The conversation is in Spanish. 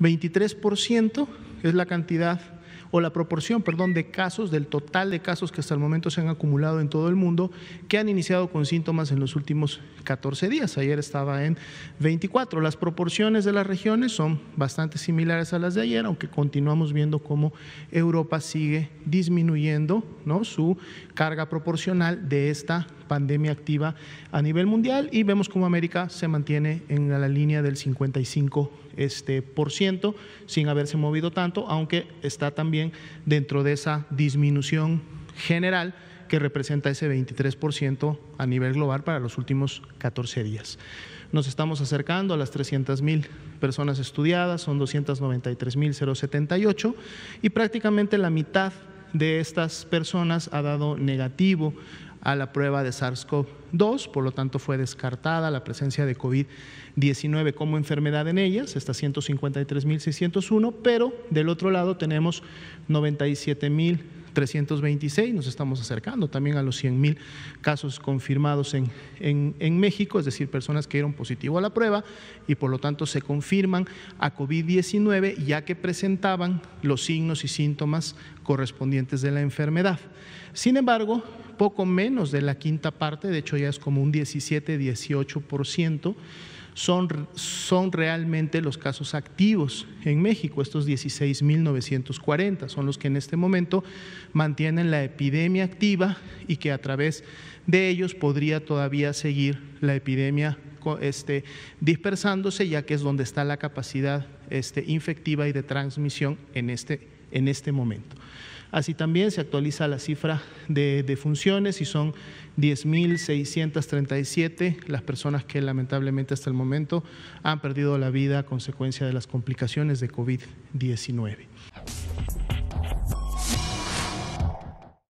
23% es la cantidad o la proporción, perdón, de casos, del total de casos que hasta el momento se han acumulado en todo el mundo, que han iniciado con síntomas en los últimos 14 días. Ayer estaba en 24. Las proporciones de las regiones son bastante similares a las de ayer, aunque continuamos viendo cómo Europa sigue disminuyendo su carga proporcional de esta pandemia activa a nivel mundial y vemos cómo América se mantiene en la línea del 55% este, por ciento, sin haberse movido tanto, aunque está también dentro de esa disminución general que representa ese 23% a nivel global para los últimos 14 días. Nos estamos acercando a las 300 mil personas estudiadas, son 293.078 mil y prácticamente la mitad de estas personas ha dado negativo a la prueba de SARS-CoV-2, por lo tanto fue descartada la presencia de COVID-19 como enfermedad en ellas, está 153.601, pero del otro lado tenemos 97.000 326, nos estamos acercando también a los 100 mil casos confirmados en, en, México, es decir, personas que dieron positivo a la prueba y por lo tanto se confirman a COVID-19 ya que presentaban los signos y síntomas correspondientes de la enfermedad. Sin embargo, poco menos de la quinta parte, de hecho ya es como un 17-18 por ciento son, realmente los casos activos en México, estos 16.940 son los que en este momento mantienen la epidemia activa y que a través de ellos podría todavía seguir la epidemia este, dispersándose, ya que es donde está la capacidad este, infectiva y de transmisión en este, este momento. Así también se actualiza la cifra de, funciones y son 10.637 las personas que lamentablemente hasta el momento han perdido la vida a consecuencia de las complicaciones de COVID-19.